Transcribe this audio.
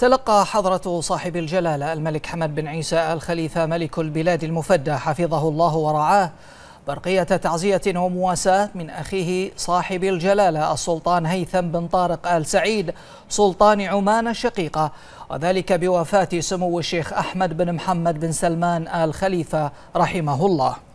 تلقى حضرة صاحب الجلالة الملك حمد بن عيسى الخليفة ملك البلاد المفدى حفظه الله ورعاه برقية تعزية ومواساة من أخيه صاحب الجلالة السلطان هيثم بن طارق آل سعيد سلطان عمان الشقيقة وذلك بوفاة سمو الشيخ أحمد بن محمد بن سلمان آل خليفة رحمه الله